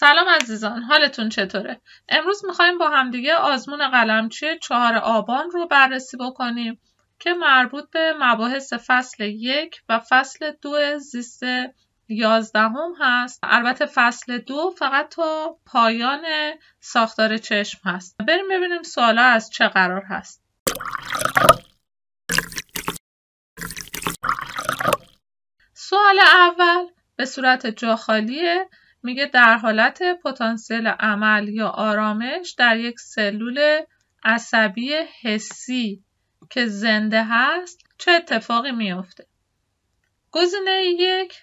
سلام عزیزان حالتون چطوره امروز میخوایم با همدیگه آزمون قلمچی چهار آبان رو بررسی بکنیم که مربوط به مباحث فصل یک و فصل دو زیست یازدهم هست البته فصل دو فقط تا پایان ساختار چشم هست بریم ببینیم سوالا از چه قرار هست سوال اول به صورت جاخالیه میگه در حالت پتانسیل عمل یا آرامش در یک سلول عصبی حسی که زنده هست چه اتفاقی میافته گزینه یک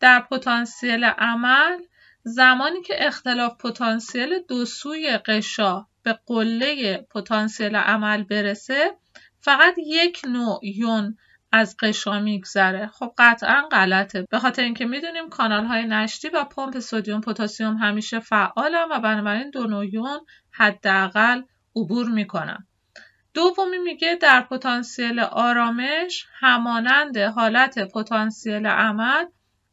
در پتانسیل عمل زمانی که اختلاف پتانسیل دو سوی قشا به قله پتانسیل عمل برسه فقط یک نوع یون از قشا میگذره خب قطعا غلطه به خاطر اینکه میدونیم کانال های نشتی و پمپ سدیم پتاسیم همیشه فعالن و بنابراین دو نویون حداقل عبور میکنن دومی میگه در پتانسیل آرامش همانند حالت پتانسیل عمل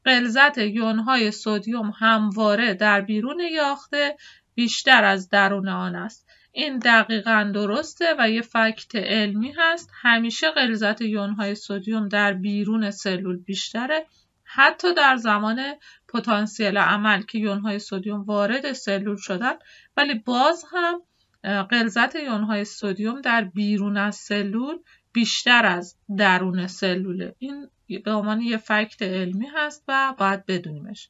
غلظت یونهای سدیم همواره در بیرون یاخته بیشتر از درون آن است این دقیقا درسته و یه فکت علمی هست همیشه غلظت یونهای سودیوم در بیرون سلول بیشتره حتی در زمان پتانسیل عمل که یونهای سودیوم وارد سلول شدن ولی باز هم غلظت یونهای سودیوم در بیرون از سلول بیشتر از درون سلوله این به عنوان یه فکت علمی هست و باید بدونیمش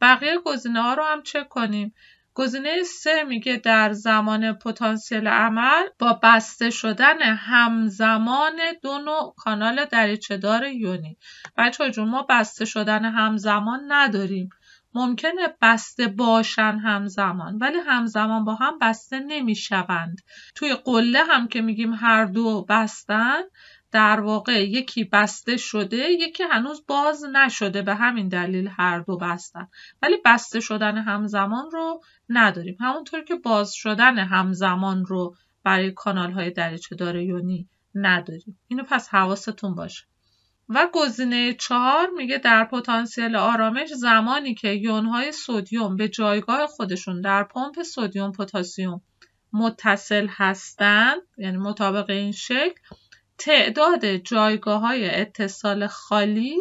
بقیه گزینه ها رو هم چک کنیم گزینه سه میگه در زمان پتانسیل عمل با بسته شدن همزمان دو نوع کانال دار یونی بچه جون ما بسته شدن همزمان نداریم ممکنه بسته باشن همزمان ولی همزمان با هم بسته نمیشوند توی قله هم که میگیم هر دو بستن در واقع یکی بسته شده یکی هنوز باز نشده به همین دلیل هر دو بستن ولی بسته شدن همزمان رو نداریم همونطور که باز شدن همزمان رو برای کانال های دریچه یونی نداریم اینو پس حواستون باشه و گزینه چهار میگه در پتانسیل آرامش زمانی که یونهای سودیوم به جایگاه خودشون در پمپ سودیوم پتاسیوم متصل هستند یعنی مطابق این شکل تعداد جایگاه های اتصال خالی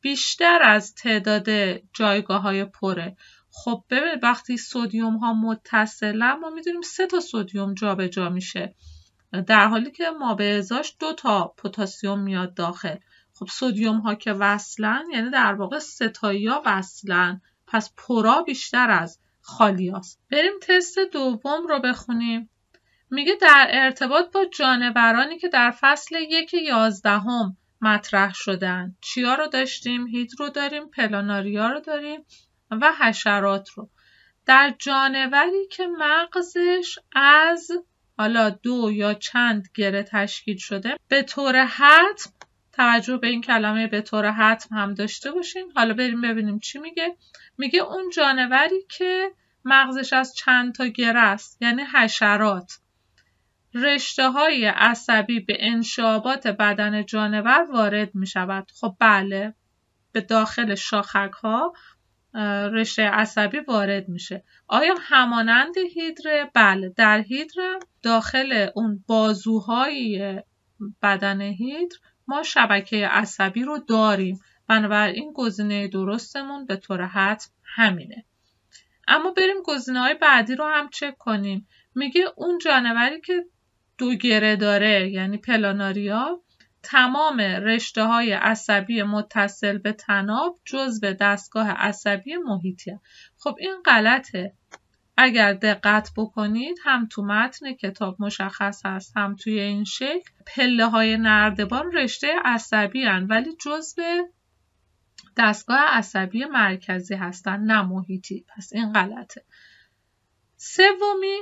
بیشتر از تعداد جایگاه های پره خب ببین وقتی سودیوم ها متصلن ما میدونیم سه تا سودیوم جابجا جا میشه در حالی که ما به ازاش دو تا پتاسیم میاد داخل خب سودیوم ها که وصلن یعنی در واقع ستایی ها وصلن پس پرا بیشتر از خالی هاست. بریم تست دوم رو بخونیم میگه در ارتباط با جانورانی که در فصل یک یازدهم مطرح شدن چیا رو داشتیم هید رو داریم پلاناریا رو داریم و حشرات رو در جانوری که مغزش از حالا دو یا چند گره تشکیل شده به طور حتم توجه به این کلمه به طور حتم هم داشته باشین حالا بریم ببینیم چی میگه میگه اون جانوری که مغزش از چند تا گره است یعنی حشرات رشته های عصبی به انشابات بدن جانور وارد می شود خب بله به داخل شاخک ها رشته عصبی وارد میشه آیا همانند هیدره؟ بله در هیدره داخل اون بازوهای بدن هیدر ما شبکه عصبی رو داریم بنابراین گزینه درستمون به طور حتم همینه اما بریم گزینه های بعدی رو هم چک کنیم میگه اون جانوری که دو گره داره یعنی پلاناریا تمام رشته های عصبی متصل به تناب جزء دستگاه عصبی محیطیه خب این غلطه اگر دقت بکنید هم تو متن کتاب مشخص هست هم توی این شکل پله های نردبان رشته عصبی هن ولی جزء دستگاه عصبی مرکزی هستن نه محیطی پس این غلطه سومی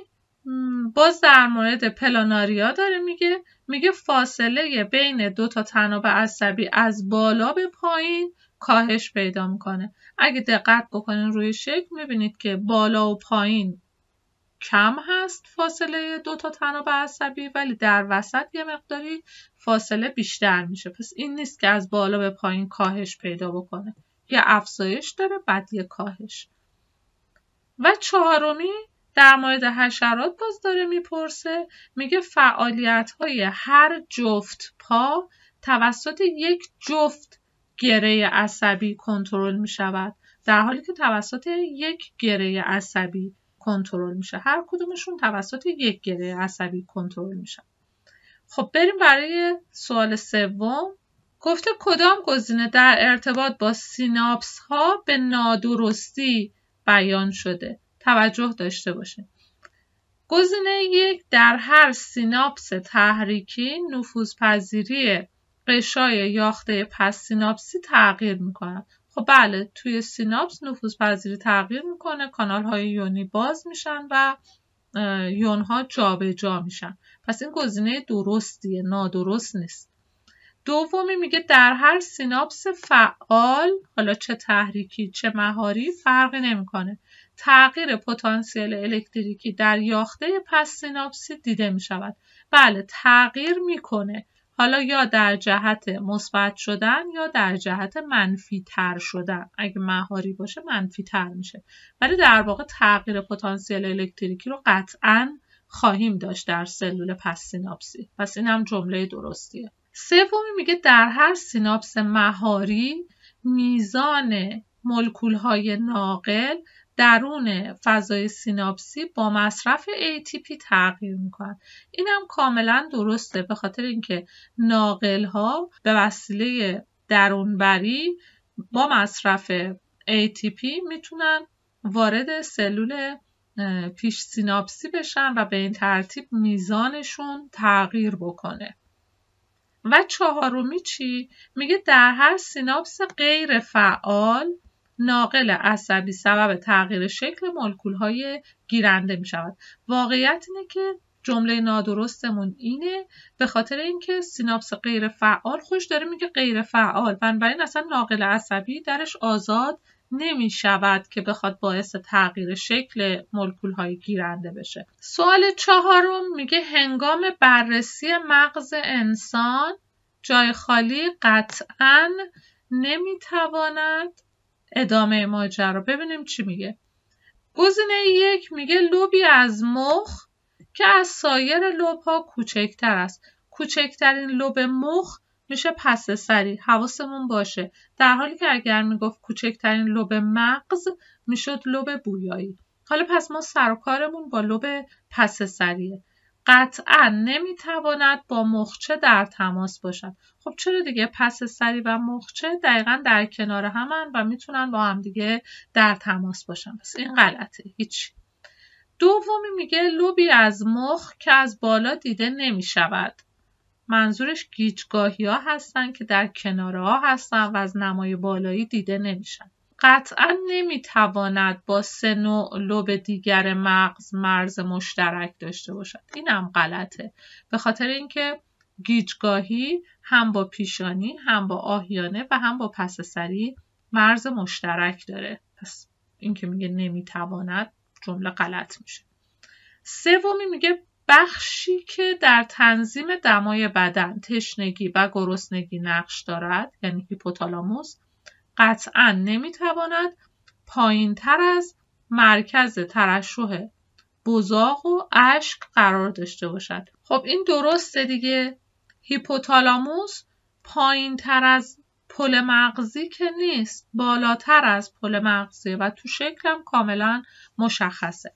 باز در مورد پلاناریا داره میگه میگه فاصله بین دو تا تناب عصبی از بالا به پایین کاهش پیدا میکنه اگه دقت بکنین روی شکل میبینید که بالا و پایین کم هست فاصله دو تا تناب عصبی ولی در وسط یه مقداری فاصله بیشتر میشه پس این نیست که از بالا به پایین کاهش پیدا بکنه یه افزایش داره بعد یه کاهش و چهارمی در مورد حشرات باز داره میپرسه میگه فعالیت های هر جفت پا توسط یک جفت گره عصبی کنترل می شود در حالی که توسط یک گره عصبی کنترل میشه هر کدومشون توسط یک گره عصبی کنترل میشن خب بریم برای سوال سوم گفته کدام گزینه در ارتباط با سیناپس ها به نادرستی بیان شده توجه داشته باشه گزینه یک در هر سیناپس تحریکی پذیری قشای یاخته پس سیناپسی تغییر میکنه خب بله توی سیناپس پذیری تغییر میکنه کانال های یونی باز میشن و یون ها جابجا میشن پس این گزینه درستیه نادرست نیست دومی میگه در هر سیناپس فعال حالا چه تحریکی چه مهاری فرقی نمیکنه تغییر پتانسیل الکتریکی در یاخته پس سیناپسی دیده می شود. بله تغییر میکنه حالا یا در جهت مثبت شدن یا در جهت منفی تر شدن اگه مهاری باشه منفی تر میشه ولی در واقع تغییر پتانسیل الکتریکی رو قطعا خواهیم داشت در سلول پس سیناپسی پس این هم جمله درستیه سومی میگه در هر سیناپس مهاری میزان مولکول های ناقل درون فضای سیناپسی با مصرف ATP تغییر میکنن این هم کاملا درسته به خاطر اینکه ناقل ها به وسیله درونبری با مصرف ATP میتونن وارد سلول پیش سیناپسی بشن و به این ترتیب میزانشون تغییر بکنه و چهارمی چی؟ میگه در هر سیناپس غیر فعال ناقل عصبی سبب تغییر شکل مولکول های گیرنده می شود واقعیت اینه که جمله نادرستمون اینه به خاطر اینکه سیناپس غیر فعال خوش داره میگه غیر فعال بنابراین اصلا ناقل عصبی درش آزاد نمی شود که بخواد باعث تغییر شکل ملکول های گیرنده بشه سوال چهارم میگه هنگام بررسی مغز انسان جای خالی قطعا نمیتواند ادامه ماجرا ببینیم چی میگه گزینه یک میگه لوبی از مخ که از سایر لوب ها کوچکتر است کوچکترین لوب مخ میشه پس سری حواسمون باشه در حالی که اگر میگفت کوچکترین لوب مغز میشد لوب بویایی حالا پس ما سر کارمون با لوب پس سریه قطعا نمیتواند با مخچه در تماس باشد خب چرا دیگه پس سری و مخچه دقیقا در کنار همن و میتونن با هم دیگه در تماس باشن پس این غلطه هیچ دومی میگه لوبی از مخ که از بالا دیده نمی شود. منظورش گیجگاهی ها هستن که در کناره ها هستن و از نمای بالایی دیده نمیشن. قطعا نمیتواند با سه نوع لوب دیگر مغز مرز مشترک داشته باشد این هم غلطه به خاطر اینکه گیجگاهی هم با پیشانی هم با آهیانه و هم با پس سری مرز مشترک داره پس اینکه میگه نمیتواند جمله غلط میشه سومی میگه بخشی که در تنظیم دمای بدن تشنگی و گرسنگی نقش دارد یعنی هیپوتالاموس قطعا نمیتواند پایین تر از مرکز ترشوه بزاق و اشک قرار داشته باشد خب این درسته دیگه هیپوتالاموس پایین تر از پل مغزی که نیست بالاتر از پل مغزی و تو شکلم کاملا مشخصه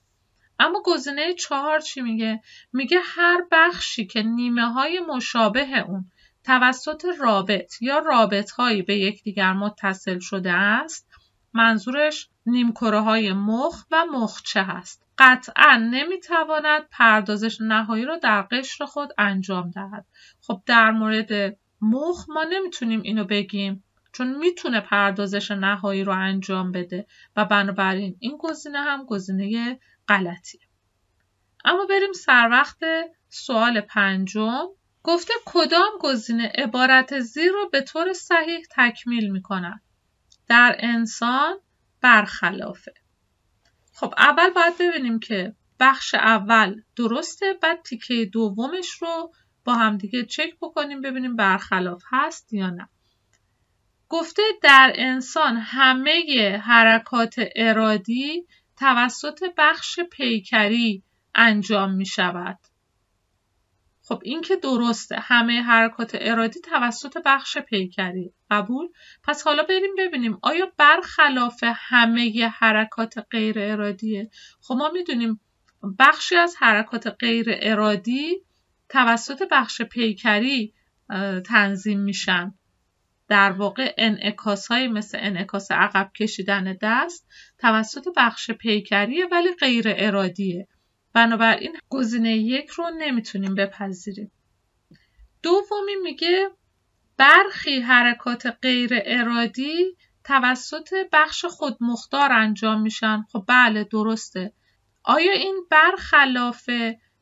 اما گزینه چهار چی میگه؟ میگه هر بخشی که نیمه های مشابه اون توسط رابط یا رابط هایی به یکدیگر متصل شده است منظورش نیمکره های مخ و مخچه هست قطعا نمیتواند پردازش نهایی را در قشر خود انجام دهد خب در مورد مخ ما نمیتونیم اینو بگیم چون میتونه پردازش نهایی رو انجام بده و بنابراین این گزینه هم گزینه غلطیه اما بریم سر وقت سوال پنجم گفته کدام گزینه عبارت زیر رو به طور صحیح تکمیل می کند. در انسان برخلافه. خب اول باید ببینیم که بخش اول درسته بعد تیکه دومش رو با همدیگه چک بکنیم ببینیم برخلاف هست یا نه. گفته در انسان همه حرکات ارادی توسط بخش پیکری انجام می شود. خب این که درسته همه حرکات ارادی توسط بخش پیکری قبول پس حالا بریم ببینیم آیا برخلاف همه حرکات غیر ارادیه خب ما میدونیم بخشی از حرکات غیر ارادی توسط بخش پیکری تنظیم میشن در واقع انعکاس های مثل انعکاس عقب کشیدن دست توسط بخش پیکریه ولی غیر ارادیه بنابراین گزینه یک رو نمیتونیم بپذیریم دومی میگه برخی حرکات غیر ارادی توسط بخش خودمختار انجام میشن خب بله درسته آیا این برخلاف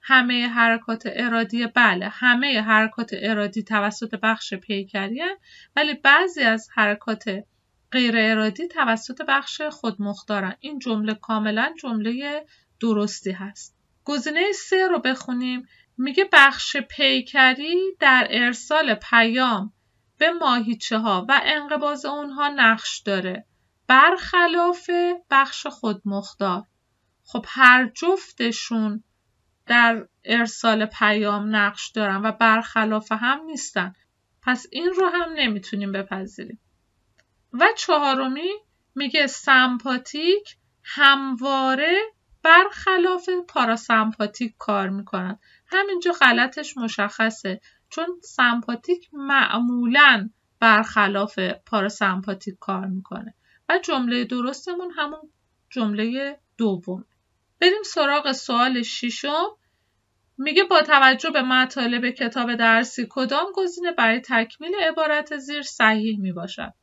همه حرکات ارادی بله همه حرکات ارادی توسط بخش پیکری ولی بعضی از حرکات غیر ارادی توسط بخش خودمختارن این جمله کاملا جمله درستی هست گزینه سه رو بخونیم میگه بخش پیکری در ارسال پیام به ماهیچه ها و انقباز اونها نقش داره برخلاف بخش خودمختار خب هر جفتشون در ارسال پیام نقش دارن و برخلاف هم نیستن پس این رو هم نمیتونیم بپذیریم و چهارمی میگه سمپاتیک همواره برخلاف پاراسمپاتیک کار میکنن همینجا غلطش مشخصه چون سمپاتیک معمولا برخلاف پاراسمپاتیک کار میکنه و جمله درستمون همون جمله دوم بریم سراغ سوال ششم میگه با توجه به مطالب کتاب درسی کدام گزینه برای تکمیل عبارت زیر صحیح میباشد؟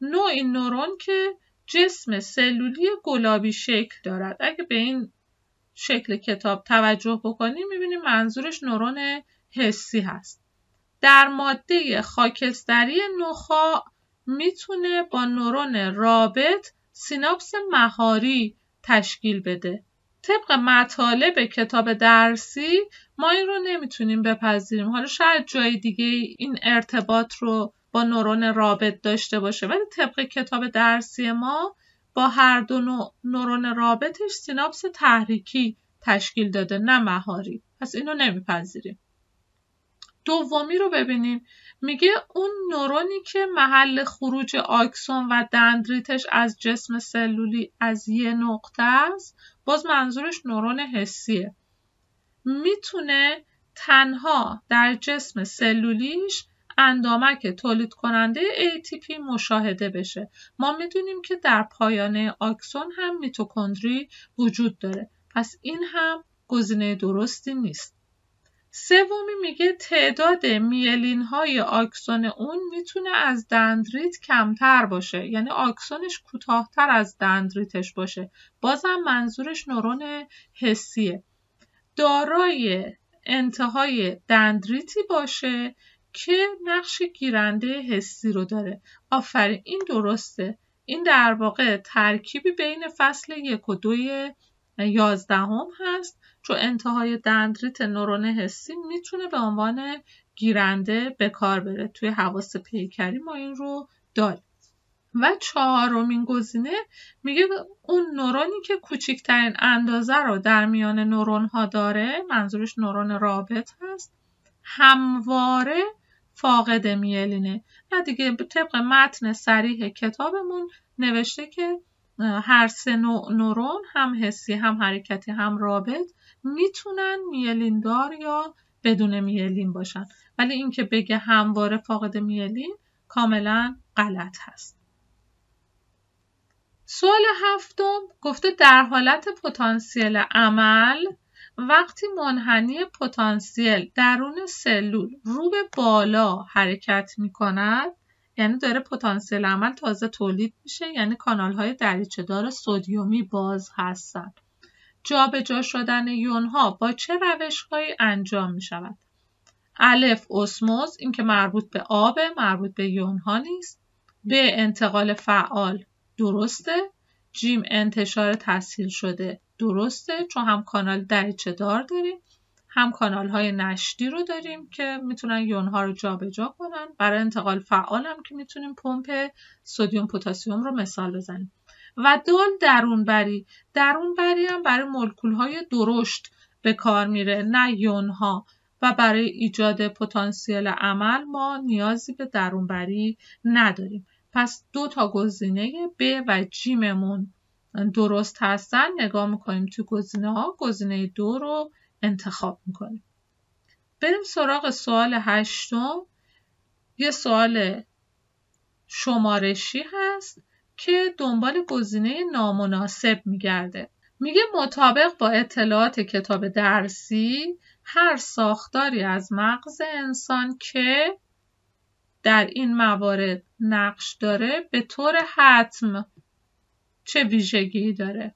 نوعی این نورون که جسم سلولی گلابی شکل دارد اگه به این شکل کتاب توجه بکنیم میبینیم منظورش نورون حسی هست در ماده خاکستری نخا میتونه با نورون رابط سیناپس مهاری تشکیل بده طبق مطالب کتاب درسی ما این رو نمیتونیم بپذیریم حالا شاید جای دیگه این ارتباط رو با نورون رابط داشته باشه ولی طبق کتاب درسی ما با هر دو نورون رابطش سیناپس تحریکی تشکیل داده نه مهاری پس اینو نمیپذیریم دومی رو ببینیم میگه اون نورونی که محل خروج آکسون و دندریتش از جسم سلولی از یه نقطه است باز منظورش نورون حسیه میتونه تنها در جسم سلولیش اندامک تولید کننده ATP مشاهده بشه ما میدونیم که در پایانه آکسون هم میتوکندری وجود داره پس این هم گزینه درستی نیست سومی میگه تعداد میلین های آکسون اون میتونه از دندریت کمتر باشه یعنی آکسونش کوتاهتر از دندریتش باشه بازم منظورش نورون حسیه دارای انتهای دندریتی باشه که نقش گیرنده حسی رو داره آفرین این درسته این در واقع ترکیبی بین فصل یک و دوی یازدهم هست چون انتهای دندریت نورون حسی میتونه به عنوان گیرنده به کار بره توی حواس پیکری ما این رو داریم و چهارمین گزینه میگه اون نورانی که کوچکترین اندازه رو در میان نورون ها داره منظورش نورون رابط هست همواره فاقد میلینه و دیگه طبق متن سریح کتابمون نوشته که هر سه نوع نورون هم حسی هم حرکتی هم رابط میتونن میلیندار دار یا بدون میلین باشن ولی اینکه بگه همواره فاقد میلین کاملا غلط هست سوال هفتم گفته در حالت پتانسیل عمل وقتی منحنی پتانسیل درون سلول رو به بالا حرکت می کند یعنی داره پتانسیل عمل تازه تولید میشه یعنی کانال های دریچه دار سودیومی باز هستن جابجا جا شدن یون ها با چه روش هایی انجام می شود الف اسموز این که مربوط به آب مربوط به یون ها نیست به انتقال فعال درسته جیم انتشار تسهیل شده درسته چون هم کانال دریچه دار داریم هم کانال های نشتی رو داریم که میتونن یونها رو جابجا جا کنن برای انتقال فعال هم که میتونیم پمپ سدیم پتاسیم رو مثال بزنیم و دال درون بری درون بری هم برای مولکول های درشت به کار میره نه یون ها و برای ایجاد پتانسیل عمل ما نیازی به درون بری نداریم پس دو تا گزینه ب و جیممون درست هستن نگاه میکنیم تو گزینه ها گزینه دو رو انتخاب میکنیم بریم سراغ سوال هشتم یه سوال شمارشی هست که دنبال گزینه نامناسب میگرده میگه مطابق با اطلاعات کتاب درسی هر ساختاری از مغز انسان که در این موارد نقش داره به طور حتم چه ویژگی داره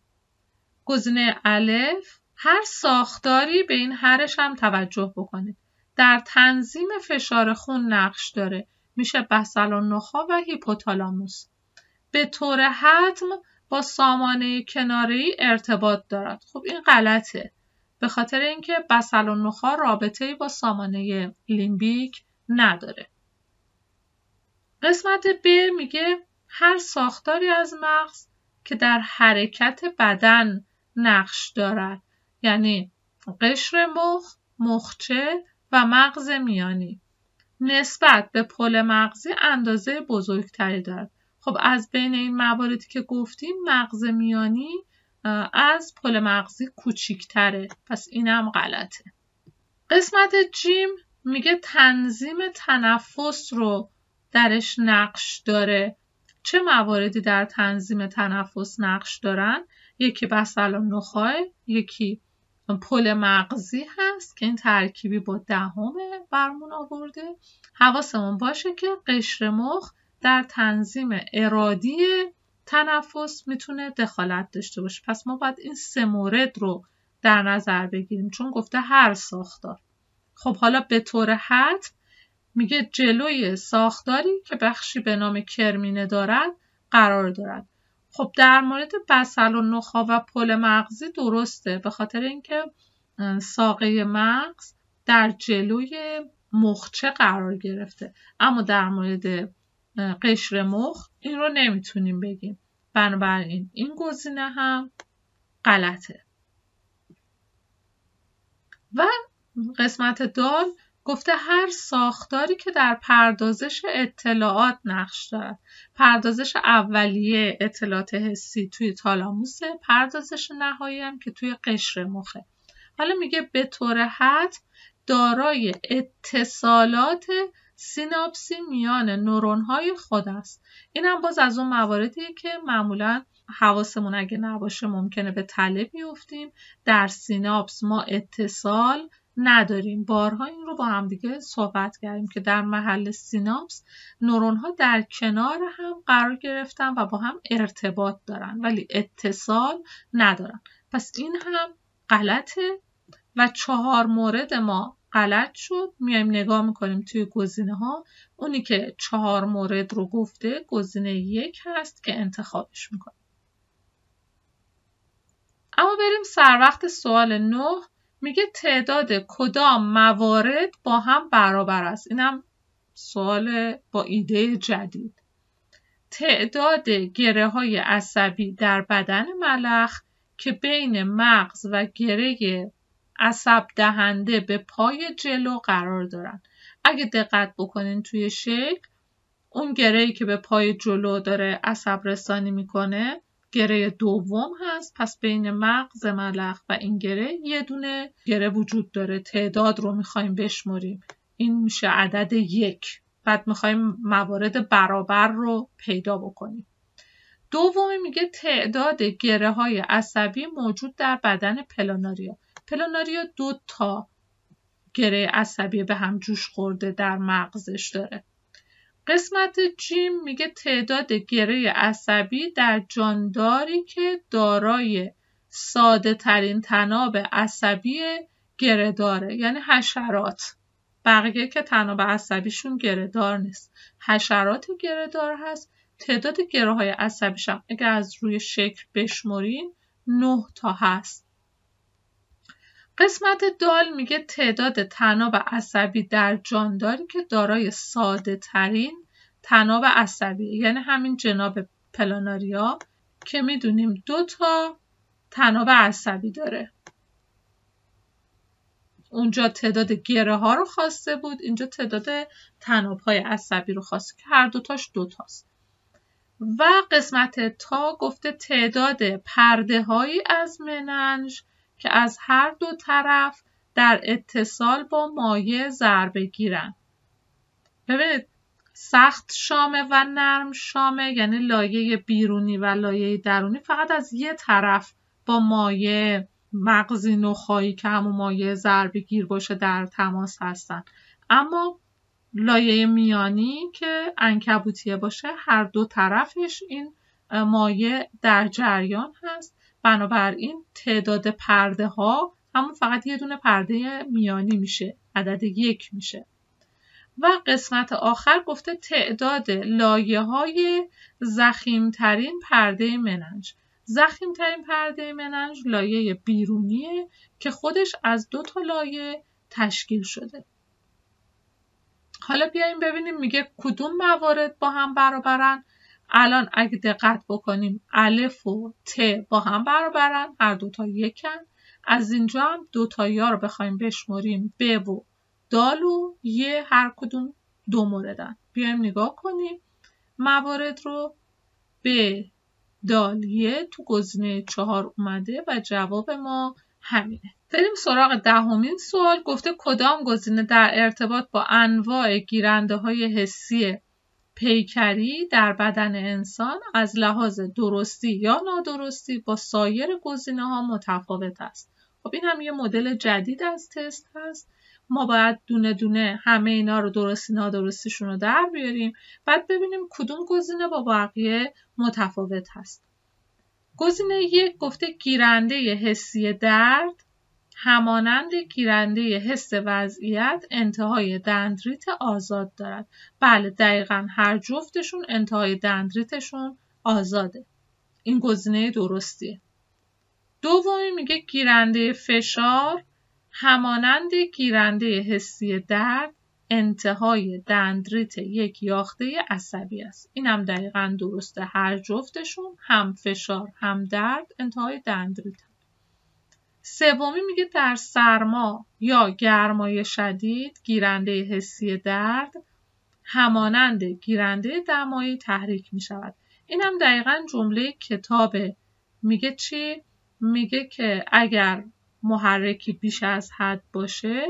گزینه الف هر ساختاری به این هرش هم توجه بکنید در تنظیم فشار خون نقش داره میشه بسل و نخا و هیپوتالاموس به طور حتم با سامانه کناری ارتباط دارد خب این غلطه به خاطر اینکه بسل و نخا رابطه با سامانه لیمبیک نداره قسمت ب میگه هر ساختاری از مغز که در حرکت بدن نقش دارد یعنی قشر مخ، مخچه و مغز میانی نسبت به پل مغزی اندازه بزرگتری دارد خب از بین این مواردی که گفتیم مغز میانی از پل مغزی کوچیکتره پس اینم غلطه قسمت جیم میگه تنظیم تنفس رو درش نقش داره چه مواردی در تنظیم تنفس نقش دارن یکی و نخای یکی پل مغزی هست که این ترکیبی با دهم برمون آورده حواسمون باشه که قشر مخ در تنظیم ارادی تنفس میتونه دخالت داشته باشه پس ما باید این سه مورد رو در نظر بگیریم چون گفته هر ساختار خب حالا به طور حتم میگه جلوی ساختاری که بخشی به نام کرمینه دارد قرار دارد خب در مورد بسل و نخا و پل مغزی درسته به خاطر اینکه ساقه مغز در جلوی مخچه قرار گرفته اما در مورد قشر مخ این رو نمیتونیم بگیم بنابراین این گزینه هم غلطه و قسمت دال گفته هر ساختاری که در پردازش اطلاعات نقش دارد پردازش اولیه اطلاعات حسی توی تالاموسه پردازش نهایی هم که توی قشر مخه حالا میگه به طور حد دارای اتصالات سیناپسی میان نورون خود است این هم باز از اون مواردیه که معمولا حواسمون اگه نباشه ممکنه به تله بیفتیم در سیناپس ما اتصال نداریم بارها این رو با همدیگه صحبت کردیم که در محل سیناپس نورون ها در کنار هم قرار گرفتن و با هم ارتباط دارن ولی اتصال ندارن پس این هم غلطه و چهار مورد ما غلط شد میایم نگاه میکنیم توی گزینه ها اونی که چهار مورد رو گفته گزینه یک هست که انتخابش میکنیم اما بریم سر وقت سوال 9 میگه تعداد کدام موارد با هم برابر است اینم سوال با ایده جدید تعداد گره های عصبی در بدن ملخ که بین مغز و گره عصب دهنده به پای جلو قرار دارن اگه دقت بکنین توی شکل اون گرهی که به پای جلو داره عصب رسانی میکنه گره دوم هست پس بین مغز ملخ و این گره یه دونه گره وجود داره تعداد رو میخوایم بشمریم این میشه عدد یک بعد میخوایم موارد برابر رو پیدا بکنیم دومی میگه تعداد گره های عصبی موجود در بدن پلاناریا پلاناریا دو تا گره عصبی به هم جوش خورده در مغزش داره قسمت جیم میگه تعداد گره عصبی در جانداری که دارای ساده ترین تناب عصبی گره داره یعنی حشرات بقیه که تناب عصبیشون دار نیست حشرات دار هست تعداد گره های عصبیش هم اگر از روی شکل بشمورین 9 تا هست قسمت دال میگه تعداد تناب عصبی در جانداری که دارای ساده ترین تناب عصبی یعنی همین جناب پلاناریا که میدونیم دو تا تناب عصبی داره اونجا تعداد گره ها رو خواسته بود اینجا تعداد تناب های عصبی رو خواسته که هر دوتاش دوتاست و قسمت تا گفته تعداد پرده هایی از مننج که از هر دو طرف در اتصال با مایه ضربه گیرن ببینید سخت شامه و نرم شامه یعنی لایه بیرونی و لایه درونی فقط از یه طرف با مایه مغزی نخایی که همون مایه ضربه گیر باشه در تماس هستن اما لایه میانی که انکبوتیه باشه هر دو طرفش این مایه در جریان هست بنابراین تعداد پرده ها همون فقط یه دونه پرده میانی میشه عدد یک میشه و قسمت آخر گفته تعداد لایه های ترین پرده مننج ترین پرده مننج لایه بیرونیه که خودش از دو تا لایه تشکیل شده حالا بیایم ببینیم میگه کدوم موارد با هم برابرن الان اگه دقت بکنیم الف و ت با هم برابرن هر تا یکن از اینجا هم دو تا یا رو بخوایم بشمریم ب و دال و یه هر کدوم دو موردن بیایم نگاه کنیم موارد رو ب دال یه تو گزینه چهار اومده و جواب ما همینه بریم سراغ دهمین ده سوال گفته کدام گزینه در ارتباط با انواع گیرنده های حسی پیکری در بدن انسان از لحاظ درستی یا نادرستی با سایر گزینه ها متفاوت است خب این هم یه مدل جدید از تست هست ما باید دونه دونه همه اینا رو درستی نادرستیشون رو در بیاریم بعد ببینیم کدوم گزینه با بقیه متفاوت هست گزینه یک گفته گیرنده حسی درد همانند گیرنده حس وضعیت انتهای دندریت آزاد دارد بله دقیقا هر جفتشون انتهای دندریتشون آزاده این گزینه درستیه دومی میگه گیرنده فشار همانند گیرنده حسی درد انتهای دندریت یک یاخته عصبی است اینم دقیقا درسته هر جفتشون هم فشار هم درد انتهای دندریت سومی میگه در سرما یا گرمای شدید گیرنده حسی درد همانند گیرنده دمایی تحریک می شود این هم دقیقا جمله کتابه میگه چی؟ میگه که اگر محرکی بیش از حد باشه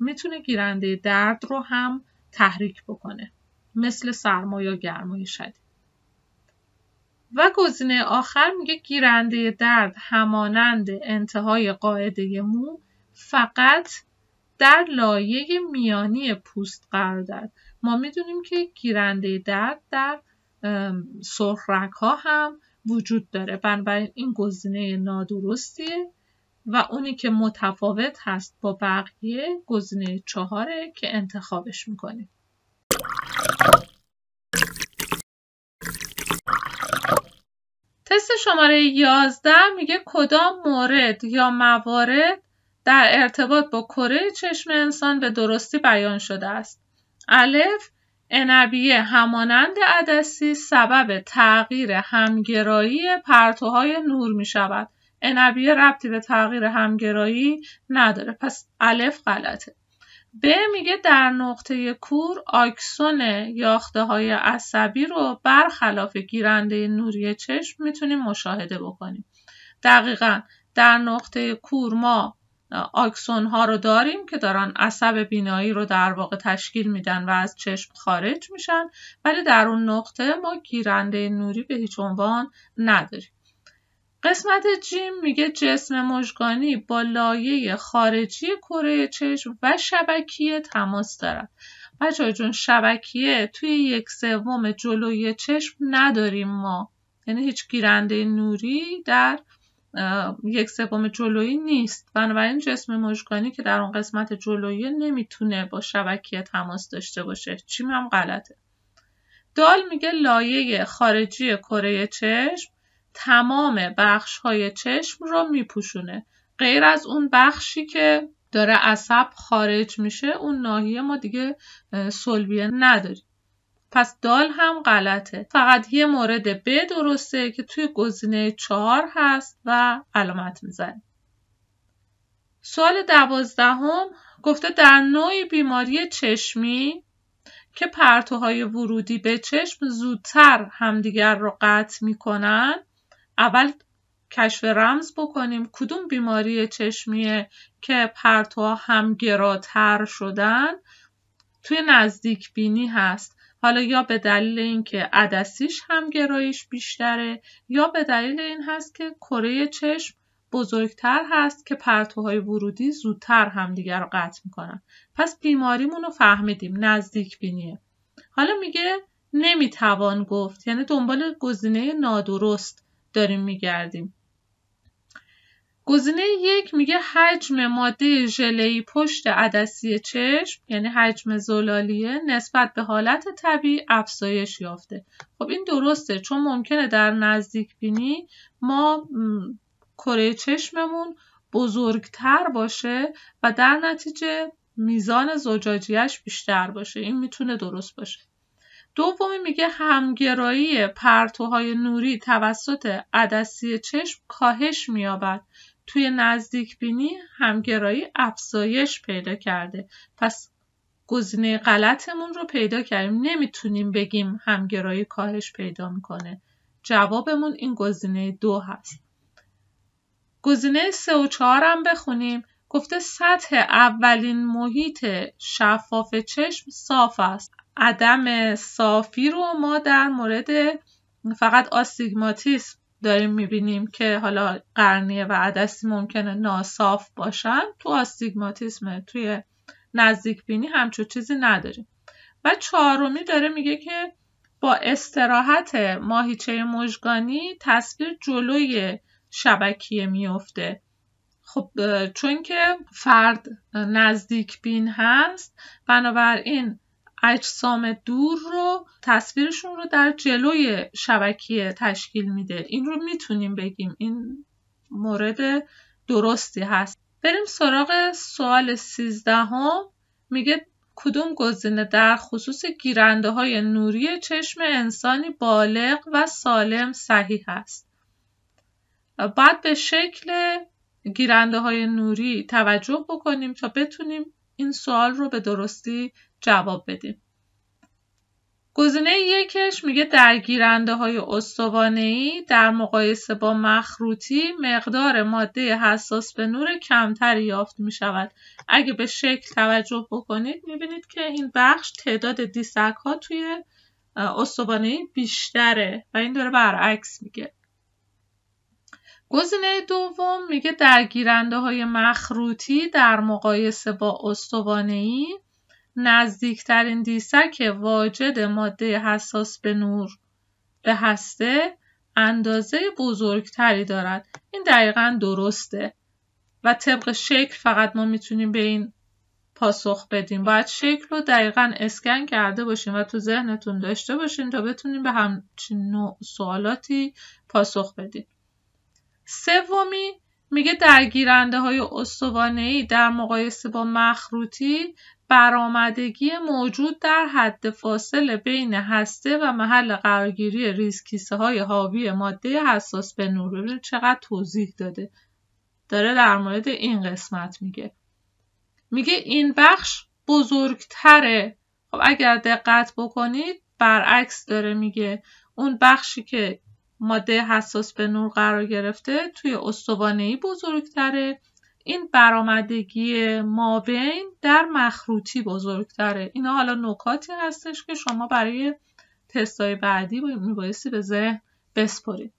میتونه گیرنده درد رو هم تحریک بکنه مثل سرما یا گرمای شدید و گزینه آخر میگه گیرنده درد همانند انتهای قاعده مو فقط در لایه میانی پوست قرار دارد ما میدونیم که گیرنده درد در سرخرک هم وجود داره بنابراین این گزینه نادرستیه و اونی که متفاوت هست با بقیه گزینه چهاره که انتخابش میکنیم تست شماره 11 میگه کدام مورد یا موارد در ارتباط با کره چشم انسان به درستی بیان شده است. الف انبیه همانند عدسی سبب تغییر همگرایی پرتوهای نور می شود. انبیه ربطی به تغییر همگرایی نداره. پس الف غلطه. ب میگه در نقطه کور آکسون یاخته های عصبی رو برخلاف گیرنده نوری چشم میتونیم مشاهده بکنیم دقیقا در نقطه کور ما آکسون ها رو داریم که دارن عصب بینایی رو در واقع تشکیل میدن و از چشم خارج میشن ولی در اون نقطه ما گیرنده نوری به هیچ عنوان نداریم قسمت جیم میگه جسم مژگانی با لایه خارجی کره چشم و شبکیه تماس دارد بچه جون شبکیه توی یک سوم جلوی چشم نداریم ما یعنی هیچ گیرنده نوری در یک سوم جلویی نیست بنابراین جسم مژگانی که در اون قسمت جلویی نمیتونه با شبکیه تماس داشته باشه چیم هم غلطه دال میگه لایه خارجی کره چشم تمام بخش های چشم رو میپوشونه غیر از اون بخشی که داره عصب خارج میشه اون ناحیه ما دیگه سلبیه نداریم پس دال هم غلطه فقط یه مورد ب درسته که توی گزینه چهار هست و علامت میزنیم سوال دوازدهم گفته در نوع بیماری چشمی که پرتوهای ورودی به چشم زودتر همدیگر رو قطع میکنن اول کشف رمز بکنیم کدوم بیماری چشمیه که پرتوها هم گراتر شدن توی نزدیک بینی هست حالا یا به دلیل اینکه عدسیش هم بیشتره یا به دلیل این هست که کره چشم بزرگتر هست که پرتوهای ورودی زودتر همدیگر رو قطع میکنن پس بیماریمون رو فهمیدیم نزدیک بینیه حالا میگه نمیتوان گفت یعنی دنبال گزینه نادرست داریم میگردیم گزینه یک میگه حجم ماده ژله‌ای پشت عدسی چشم یعنی حجم زلالیه نسبت به حالت طبیعی افزایش یافته خب این درسته چون ممکنه در نزدیک بینی ما کره چشممون بزرگتر باشه و در نتیجه میزان زجاجیش بیشتر باشه این میتونه درست باشه دومی میگه همگرایی پرتوهای نوری توسط عدسی چشم کاهش مییابد توی نزدیک بینی همگرایی افزایش پیدا کرده پس گزینه غلطمون رو پیدا کردیم نمیتونیم بگیم همگرایی کاهش پیدا میکنه جوابمون این گزینه دو هست گزینه سه و چهار هم بخونیم گفته سطح اولین محیط شفاف چشم صاف است عدم صافی رو ما در مورد فقط آستیگماتیسم داریم میبینیم که حالا قرنیه و عدسی ممکنه ناصاف باشن تو آستیگماتیسم توی نزدیک بینی همچون چیزی نداریم و چهارمی داره میگه که با استراحت ماهیچه مژگانی تصویر جلوی شبکیه میفته خب چون که فرد نزدیک بین هست بنابراین اجسام دور رو تصویرشون رو در جلوی شبکیه تشکیل میده این رو میتونیم بگیم این مورد درستی هست بریم سراغ سوال سیزدهم میگه کدوم گزینه در خصوص گیرنده های نوری چشم انسانی بالغ و سالم صحیح است بعد به شکل گیرنده های نوری توجه بکنیم تا بتونیم این سوال رو به درستی جواب بدیم. گزینه یکش میگه در گیرنده های استوانه در مقایسه با مخروطی مقدار ماده حساس به نور کمتری یافت می شود. اگه به شکل توجه بکنید میبینید که این بخش تعداد دیسک ها توی استوانه بیشتره و این داره برعکس میگه. گزینه دوم میگه در های مخروطی در مقایسه با استوانه نزدیکترین دیسک واجد ماده حساس به نور به هسته اندازه بزرگتری دارد این دقیقا درسته و طبق شکل فقط ما میتونیم به این پاسخ بدیم باید شکل رو دقیقا اسکن کرده باشیم و تو ذهنتون داشته باشین تا بتونیم به همچین نوع سوالاتی پاسخ بدیم سومی میگه درگیرنده های استوانه در مقایسه با مخروطی برآمدگی موجود در حد فاصله بین هسته و محل قرارگیری ریزکیسه های حاوی ماده حساس به نور چقدر توضیح داده داره در مورد این قسمت میگه میگه این بخش بزرگتره خب اگر دقت بکنید برعکس داره میگه اون بخشی که ماده حساس به نور قرار گرفته توی استوانه بزرگتره این برآمدگی مابین در مخروطی بزرگتره اینا حالا نکاتی هستش که شما برای تستای بعدی میبایستی به ذهن بسپرید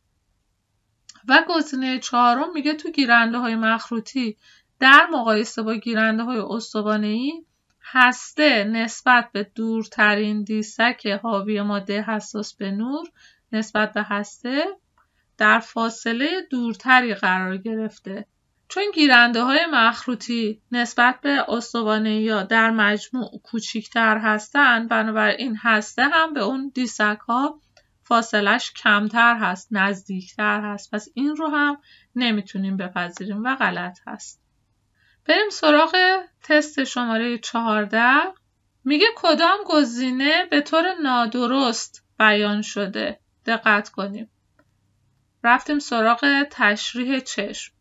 و گزینه چهارم میگه تو گیرنده های مخروطی در مقایسه با گیرنده های استوانه ای هسته نسبت به دورترین دیسک حاوی ماده حساس به نور نسبت به هسته در فاصله دورتری قرار گرفته چون گیرنده های مخروطی نسبت به استوانه یا در مجموع کوچیکتر هستند بنابراین هسته هم به اون دیسک ها فاصلش کمتر هست نزدیکتر هست پس این رو هم نمیتونیم بپذیریم و غلط هست بریم سراغ تست شماره 14 میگه کدام گزینه به طور نادرست بیان شده دقت کنیم رفتیم سراغ تشریح چشم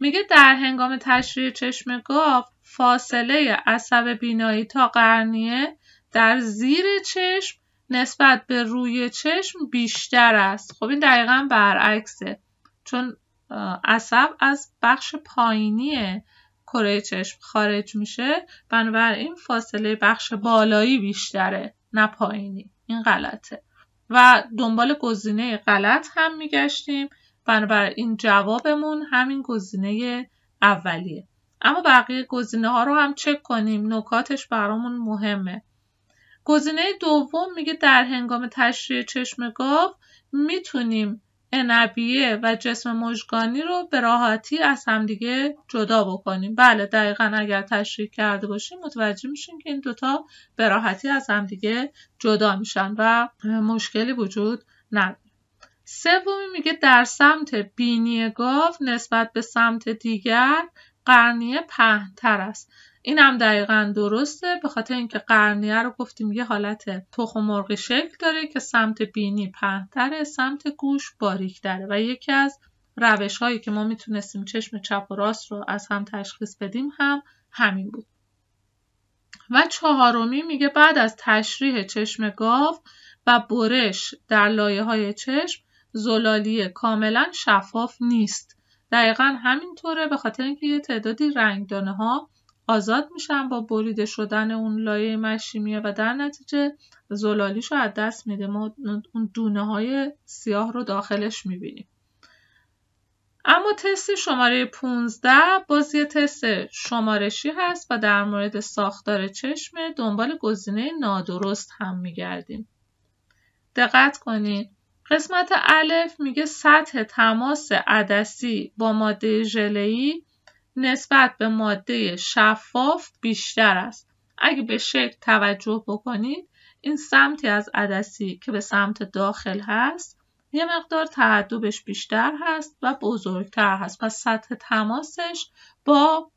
میگه در هنگام تشریح چشم گاو فاصله عصب بینایی تا قرنیه در زیر چشم نسبت به روی چشم بیشتر است خب این دقیقا برعکسه چون عصب از بخش پایینی کره چشم خارج میشه بنابراین فاصله بخش بالایی بیشتره نه پایینی این غلطه و دنبال گزینه غلط هم میگشتیم بنابراین جوابمون همین گزینه اولیه اما بقیه گزینه ها رو هم چک کنیم نکاتش برامون مهمه گزینه دوم میگه در هنگام تشریح چشم گاو میتونیم نبیه و جسم مژگانی رو به راحتی از همدیگه جدا بکنیم بله دقیقا اگر تشریح کرده باشیم متوجه میشیم که این دوتا به راحتی از همدیگه جدا میشن و مشکلی وجود نداره سومی میگه در سمت بینی گاو نسبت به سمت دیگر قرنیه پهنتر است این هم دقیقا درسته به خاطر اینکه قرنیه رو گفتیم یه حالت تخم مرغی شکل داره که سمت بینی پهنتره سمت گوش باریک داره و یکی از روش هایی که ما میتونستیم چشم چپ و راست رو از هم تشخیص بدیم هم همین بود و چهارمی میگه بعد از تشریح چشم گاو و برش در لایه های چشم زلالیه کاملا شفاف نیست دقیقا همینطوره به خاطر اینکه یه تعدادی رنگدانه ها آزاد میشن با بریده شدن اون لایه مشیمیه و در نتیجه زلالیش رو از دست میده ما اون دونه های سیاه رو داخلش میبینیم اما تست شماره 15 باز یه تست شمارشی هست و در مورد ساختار چشم دنبال گزینه نادرست هم میگردیم. دقت کنید قسمت الف میگه سطح تماس عدسی با ماده ژله‌ای نسبت به ماده شفاف بیشتر است اگه به شکل توجه بکنید این سمتی از عدسی که به سمت داخل هست یه مقدار تعدبش بیشتر هست و بزرگتر هست پس سطح تماسش با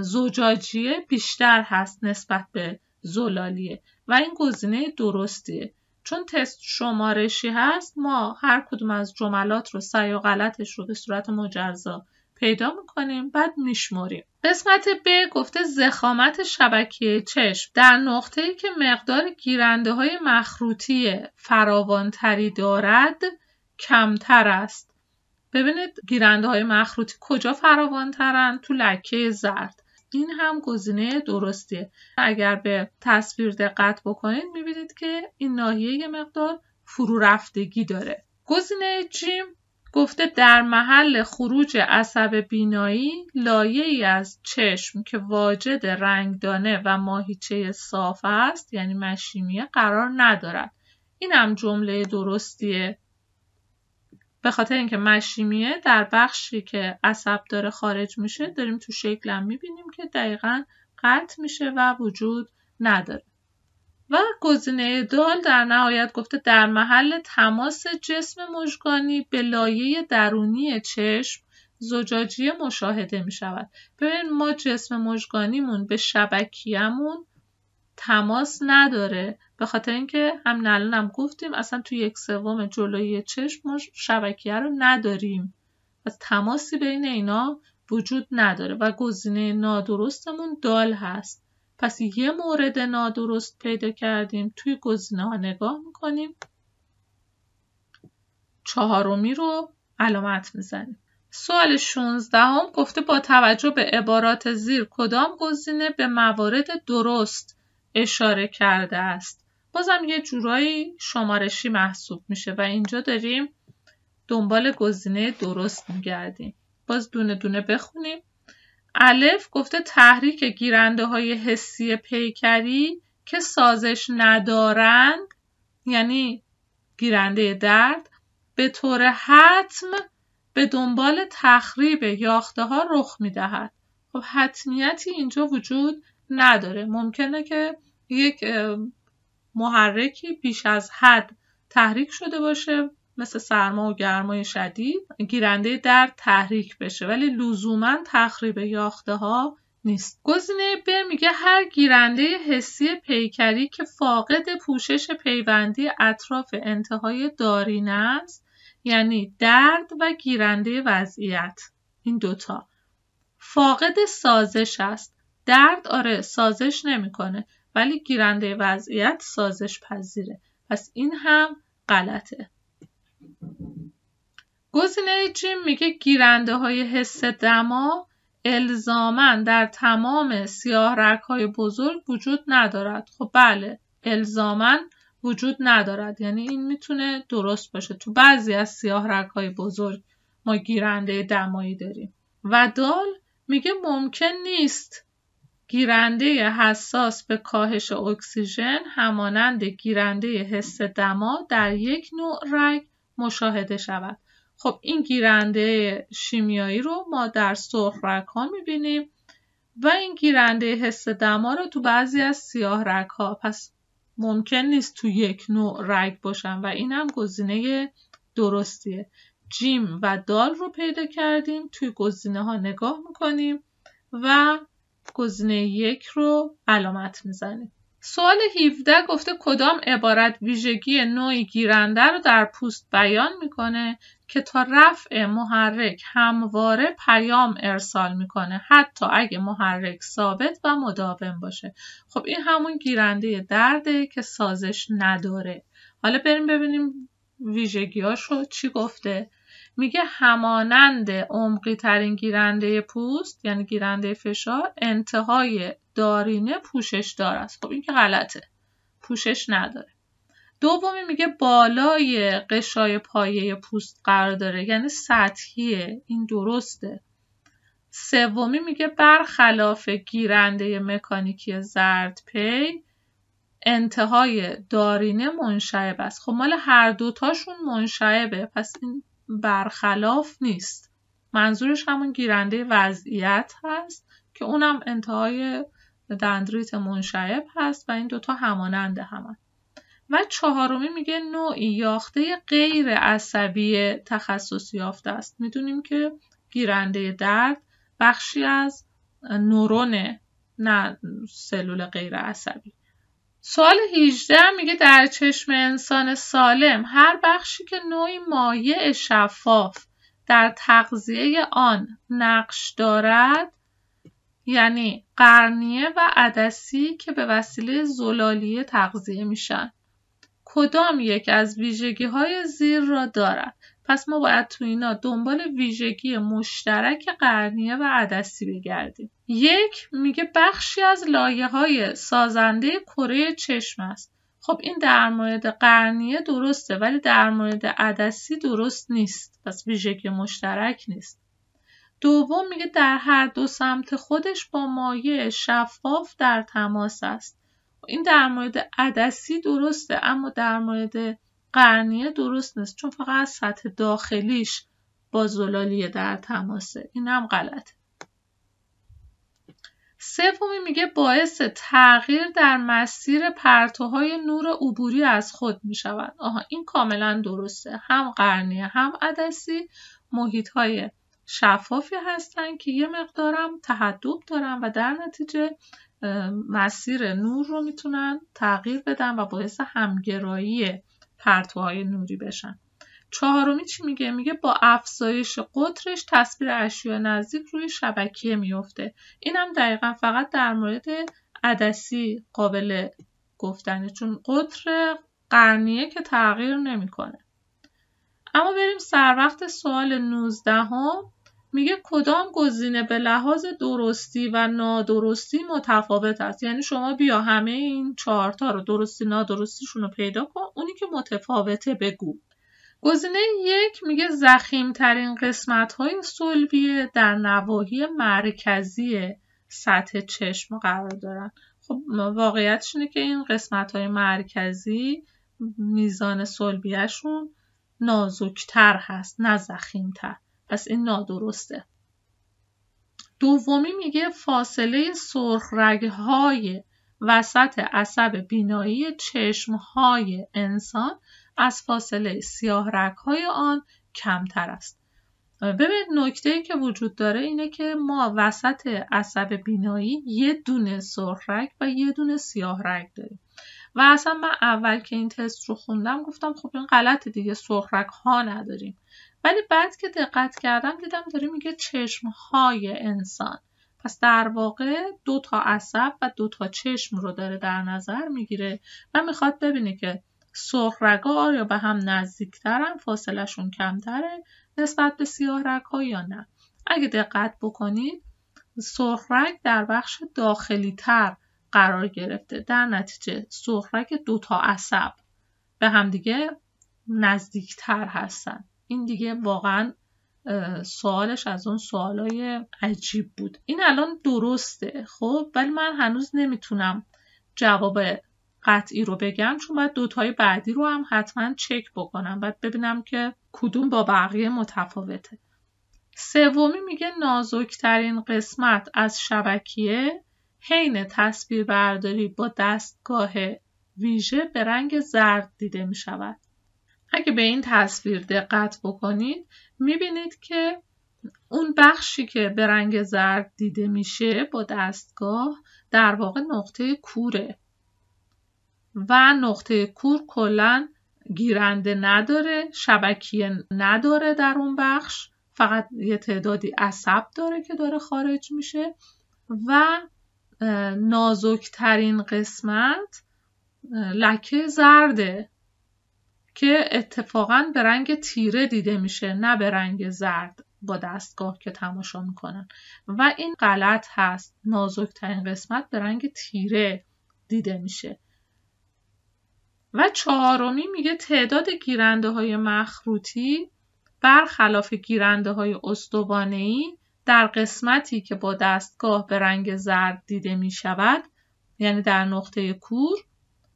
زجاجیه بیشتر هست نسبت به زلالیه و این گزینه درستیه چون تست شمارشی هست ما هر کدوم از جملات رو سعی و غلطش رو به صورت مجزا پیدا میکنیم بعد میشمریم قسمت ب گفته زخامت شبکه چشم در نقطه ای که مقدار گیرنده های مخروطی فراوانتری دارد کمتر است ببینید گیرنده های مخروطی کجا فراوانترن تو لکه زرد این هم گزینه درستیه اگر به تصویر دقت بکنید میبینید که این ناحیه یه مقدار فرو رفتگی داره گزینه جیم گفته در محل خروج عصب بینایی ای از چشم که واجد رنگدانه و ماهیچه صاف است یعنی مشیمیه قرار ندارد این هم جمله درستیه به خاطر اینکه مشیمیه در بخشی که عصب داره خارج میشه داریم تو شکلم میبینیم که دقیقا قطع میشه و وجود نداره و گزینه دال در نهایت گفته در محل تماس جسم مژگانی به لایه درونی چشم زجاجیه مشاهده می شود. ببین ما جسم مژگانیمون به شبکیمون تماس نداره به خاطر اینکه همین هم گفتیم اصلا توی یک سوم جلوی چشم ما شبکیه رو نداریم از تماسی بین اینا وجود نداره و گزینه نادرستمون دال هست پس یه مورد نادرست پیدا کردیم توی گزینه ها نگاه میکنیم چهارمی رو علامت میزنیم سوال 16 هم گفته با توجه به عبارات زیر کدام گزینه به موارد درست اشاره کرده است بازم یه جورایی شمارشی محسوب میشه و اینجا داریم دنبال گزینه درست میگردیم باز دونه دونه بخونیم الف گفته تحریک گیرنده های حسی پیکری که سازش ندارند یعنی گیرنده درد به طور حتم به دنبال تخریب یاخته ها رخ می دهد. خب حتمیتی اینجا وجود نداره. ممکنه که یک محرکی بیش از حد تحریک شده باشه مثل سرما و گرمای شدید گیرنده درد تحریک بشه ولی لزوما تخریب یاخته ها نیست گزینه ب میگه هر گیرنده حسی پیکری که فاقد پوشش پیوندی اطراف انتهای دارین است یعنی درد و گیرنده وضعیت این دوتا فاقد سازش است درد آره سازش نمیکنه ولی گیرنده وضعیت سازش پذیره پس این هم غلطه گزینه جیم میگه گیرنده های حس دما الزاما در تمام سیاه های بزرگ وجود ندارد خب بله الزاما وجود ندارد یعنی این میتونه درست باشه تو بعضی از سیاه رک های بزرگ ما گیرنده دمایی داریم و دال میگه ممکن نیست گیرنده حساس به کاهش اکسیژن همانند گیرنده حس دما در یک نوع رگ مشاهده شود خب این گیرنده شیمیایی رو ما در سرخ ها میبینیم و این گیرنده حس دما رو تو بعضی از سیاه رک ها پس ممکن نیست تو یک نوع رگ باشن و این هم گزینه درستیه جیم و دال رو پیدا کردیم توی گزینه ها نگاه میکنیم و گزینه یک رو علامت میزنیم سوال 17 گفته کدام عبارت ویژگی نوعی گیرنده رو در پوست بیان میکنه که تا رفع محرک همواره پیام ارسال میکنه حتی اگه محرک ثابت و مداوم باشه خب این همون گیرنده درده که سازش نداره حالا بریم ببینیم ویژگیاش رو چی گفته میگه همانند عمقی ترین گیرنده پوست یعنی گیرنده فشار انتهای دارینه پوشش دار است خب این که غلطه پوشش نداره دومی میگه بالای قشای پایه پوست قرار داره یعنی سطحیه این درسته سومی میگه برخلاف گیرنده مکانیکی زرد پی انتهای دارینه منشعب است خب مال هر دوتاشون منشعبه پس این برخلاف نیست منظورش همون گیرنده وضعیت هست که اونم انتهای دندریت منشعب هست و این دوتا همانند همن و چهارمی میگه نوعی یاخته غیر عصبی تخصص یافته است میدونیم که گیرنده درد بخشی از نورون نه سلول غیر عصبی سوال 18 میگه در چشم انسان سالم هر بخشی که نوعی مایع شفاف در تغذیه آن نقش دارد یعنی قرنیه و عدسی که به وسیله زلالیه تغذیه میشن کدام یک از ویژگی های زیر را دارد پس ما باید تو اینا دنبال ویژگی مشترک قرنیه و عدسی بگردیم یک میگه بخشی از لایه های سازنده کره چشم است خب این در مورد قرنیه درسته ولی در مورد عدسی درست نیست پس ویژگی مشترک نیست دوم میگه در هر دو سمت خودش با مایع شفاف در تماس است این در مورد عدسی درسته اما در مورد قرنیه درست نیست چون فقط از سطح داخلیش با زلالیه در تماسه این هم غلطه سومی میگه باعث تغییر در مسیر پرتوهای نور عبوری از خود میشود آها این کاملا درسته هم قرنیه هم عدسی محیط های شفافی هستند که یه مقدارم تهدب دارن و در نتیجه مسیر نور رو میتونن تغییر بدن و باعث همگرایی پرتوهای نوری بشن چهارمی چی میگه میگه با افزایش قطرش تصویر اشیاء نزدیک روی شبکیه میفته این هم دقیقا فقط در مورد عدسی قابل گفتنه چون قطر قرنیه که تغییر نمیکنه اما بریم سر وقت سوال 19 هم میگه کدام گزینه به لحاظ درستی و نادرستی متفاوت است یعنی شما بیا همه این چهارتا رو درستی نادرستیشون رو پیدا کن اونی که متفاوته بگو گزینه یک میگه ترین قسمت های سلبیه در نواحی مرکزی سطح چشم قرار دارن خب واقعیتش اینه که این قسمت های مرکزی میزان سلبیهشون نازکتر هست نه زخیمتر پس این نادرسته دومی میگه فاصله سرخ رگهای وسط عصب بینایی چشمهای انسان از فاصله سیاه های آن کمتر است ببینید نکته ای که وجود داره اینه که ما وسط عصب بینایی یه دونه سرخ رگ و یه دونه سیاه رگ داریم و اصلا من اول که این تست رو خوندم گفتم خب این غلطه دیگه سرخ رگ ها نداریم ولی بعد که دقت کردم دیدم داره میگه چشمهای انسان پس در واقع دو تا عصب و دو تا چشم رو داره در نظر میگیره و میخواد ببینه که سرخ رگا یا به هم نزدیکترن فاصلهشون کمتره نسبت به سیاه یا نه اگه دقت بکنید سرخ در بخش داخلی تر قرار گرفته در نتیجه سرخ رگ دو تا عصب به همدیگه نزدیکتر هستن این دیگه واقعا سوالش از اون سوالای عجیب بود این الان درسته خب ولی من هنوز نمیتونم جواب قطعی رو بگم چون باید دوتای بعدی رو هم حتما چک بکنم باید ببینم که کدوم با بقیه متفاوته سومی میگه نازکترین قسمت از شبکیه حین تصویر برداری با دستگاه ویژه به رنگ زرد دیده میشود اگه به این تصویر دقت بکنید میبینید که اون بخشی که به رنگ زرد دیده میشه با دستگاه در واقع نقطه کوره و نقطه کور کلا گیرنده نداره شبکیه نداره در اون بخش فقط یه تعدادی عصب داره که داره خارج میشه و نازکترین قسمت لکه زرده که اتفاقا به رنگ تیره دیده میشه نه به رنگ زرد با دستگاه که تماشا میکنن و این غلط هست نازکترین قسمت به رنگ تیره دیده میشه و چهارمی میگه تعداد گیرنده های مخروطی برخلاف گیرنده های استوانه ای در قسمتی که با دستگاه به رنگ زرد دیده میشود یعنی در نقطه کور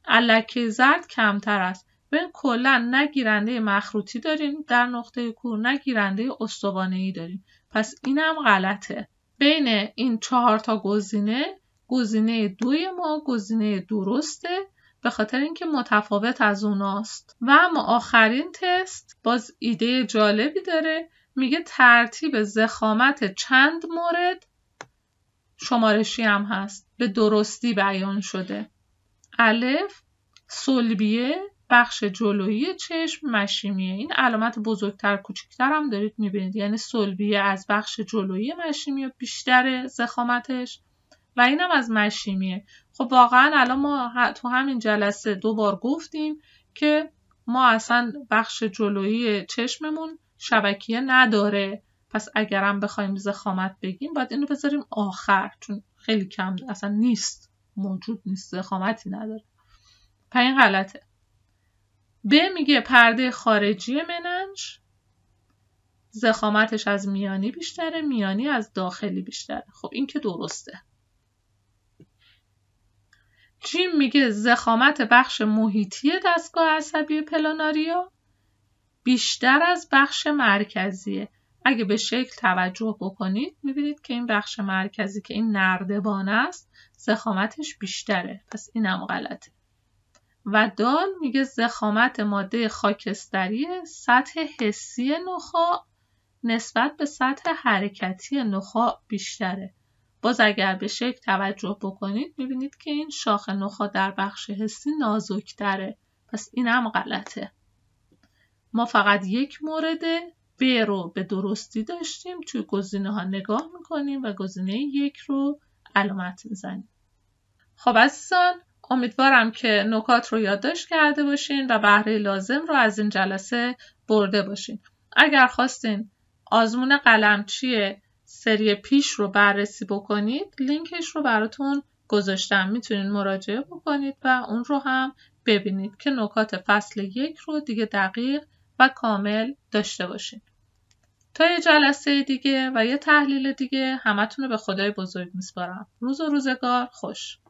علکه زرد کمتر است ببین کلا نه گیرنده مخروطی داریم در نقطه کور نگیرنده گیرنده استوانه ای داریم پس اینم غلطه بین این چهار تا گزینه گزینه دوی ما گزینه درسته به خاطر اینکه متفاوت از اوناست و اما آخرین تست باز ایده جالبی داره میگه ترتیب زخامت چند مورد شمارشی هم هست به درستی بیان شده الف سلبیه بخش جلویی چشم مشیمیه این علامت بزرگتر کوچکتر هم دارید میبینید یعنی سلبیه از بخش جلویی مشیمیه بیشتر زخامتش و اینم از مشیمیه خب واقعا الان ما تو همین جلسه دوبار گفتیم که ما اصلا بخش جلویی چشممون شبکیه نداره پس هم بخوایم زخامت بگیم باید اینو بذاریم آخر چون خیلی کم اصلا نیست موجود نیست زخامتی نداره پس این غلطه ب میگه پرده خارجی مننج زخامتش از میانی بیشتره میانی از داخلی بیشتره خب این که درسته جیم میگه زخامت بخش محیطی دستگاه عصبی پلاناریا بیشتر از بخش مرکزیه اگه به شکل توجه بکنید میبینید که این بخش مرکزی که این نردبان است زخامتش بیشتره پس اینم غلطه و دال میگه زخامت ماده خاکستری سطح حسی نخا نسبت به سطح حرکتی نخا بیشتره باز اگر به شکل توجه بکنید میبینید که این شاخ نخا در بخش حسی نازکتره پس این هم غلطه ما فقط یک مورد ب رو به درستی داشتیم توی گزینه ها نگاه میکنیم و گزینه یک رو علامت میزنیم خب عزیزان امیدوارم که نکات رو یادداشت کرده باشین و بهره لازم رو از این جلسه برده باشین اگر خواستین آزمون قلمچی سری پیش رو بررسی بکنید لینکش رو براتون گذاشتم میتونید مراجعه بکنید و اون رو هم ببینید که نکات فصل یک رو دیگه دقیق و کامل داشته باشید تا یه جلسه دیگه و یه تحلیل دیگه همتون رو به خدای بزرگ میسپارم روز و روزگار خوش